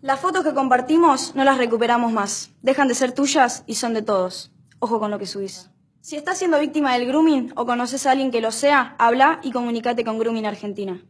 Las fotos que compartimos no las recuperamos más. Dejan de ser tuyas y son de todos. Ojo con lo que subís. Si estás siendo víctima del grooming o conoces a alguien que lo sea, habla y comunícate con Grooming Argentina.